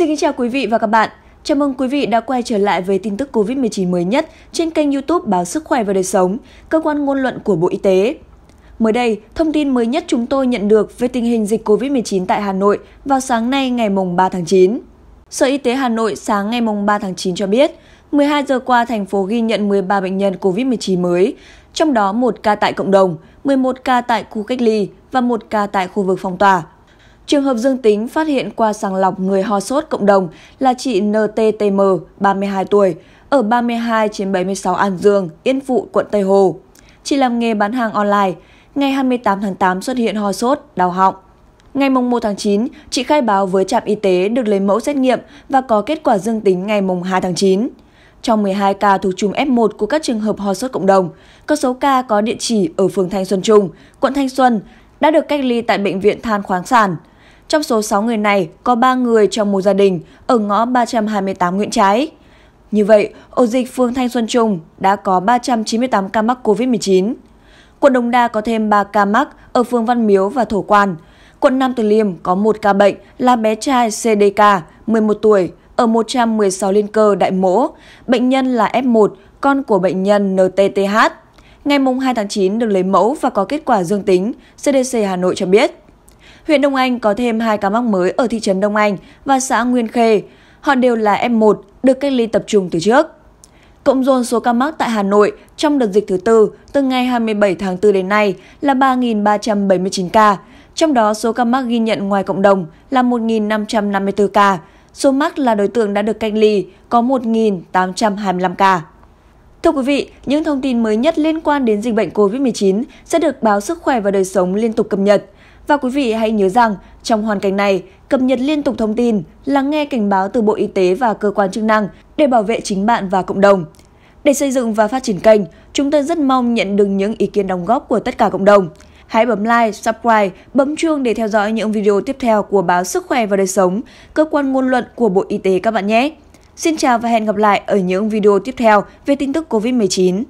Xin kính chào quý vị và các bạn. Chào mừng quý vị đã quay trở lại với tin tức COVID-19 mới nhất trên kênh YouTube Báo Sức khỏe và Đời sống, cơ quan ngôn luận của Bộ Y tế. Mới đây, thông tin mới nhất chúng tôi nhận được về tình hình dịch COVID-19 tại Hà Nội vào sáng nay ngày 3 tháng 9. Sở Y tế Hà Nội sáng ngày 3 tháng 9 cho biết, 12 giờ qua thành phố ghi nhận 13 bệnh nhân COVID-19 mới, trong đó một ca tại cộng đồng, 11 ca tại khu cách ly và một ca tại khu vực phong tỏa, Trường hợp dương tính phát hiện qua sàng lọc người ho sốt cộng đồng là chị NTTM, 32 tuổi, ở 32 trên 76 An Dương, Yên Phụ, quận Tây Hồ. Chị làm nghề bán hàng online, ngày 28 tháng 8 xuất hiện ho sốt, đau họng. Ngày mùng 1 tháng 9, chị khai báo với trạm y tế được lấy mẫu xét nghiệm và có kết quả dương tính ngày mùng 2 tháng 9. Trong 12 ca thuộc chùm F1 của các trường hợp ho sốt cộng đồng, có số ca có địa chỉ ở phường Thanh Xuân Trung, quận Thanh Xuân, đã được cách ly tại Bệnh viện Than khoáng sản – trong số 6 người này, có 3 người trong một gia đình ở ngõ 328 Nguyễn Trái. Như vậy, ổ dịch phường Thanh Xuân Trung đã có 398 ca mắc COVID-19. Quận Đồng Đa có thêm 3 ca mắc ở phường Văn Miếu và Thổ Quan. Quận Nam Từ Liêm có một ca bệnh là bé trai CDK, 11 tuổi, ở 116 Liên Cơ, Đại Mỗ. Bệnh nhân là F1, con của bệnh nhân NTTH. Ngày 2 tháng 9 được lấy mẫu và có kết quả dương tính, CDC Hà Nội cho biết. Huyện Đông Anh có thêm 2 ca mắc mới ở thị trấn Đông Anh và xã Nguyên Khê. Họ đều là F1 được cách ly tập trung từ trước. Cộng dồn số ca mắc tại Hà Nội trong đợt dịch thứ tư từ ngày 27 tháng 4 đến nay là 3.379 ca, trong đó số ca mắc ghi nhận ngoài cộng đồng là 1.554 ca, số mắc là đối tượng đã được cách ly có 1.825 ca. Thưa quý vị, những thông tin mới nhất liên quan đến dịch bệnh COVID-19 sẽ được báo Sức khỏe và Đời sống liên tục cập nhật. Và quý vị hãy nhớ rằng, trong hoàn cảnh này, cập nhật liên tục thông tin, lắng nghe cảnh báo từ Bộ Y tế và cơ quan chức năng để bảo vệ chính bạn và cộng đồng. Để xây dựng và phát triển kênh, chúng tôi rất mong nhận được những ý kiến đóng góp của tất cả cộng đồng. Hãy bấm like, subscribe, bấm chuông để theo dõi những video tiếp theo của báo Sức khỏe và đời sống, cơ quan ngôn luận của Bộ Y tế các bạn nhé. Xin chào và hẹn gặp lại ở những video tiếp theo về tin tức COVID-19.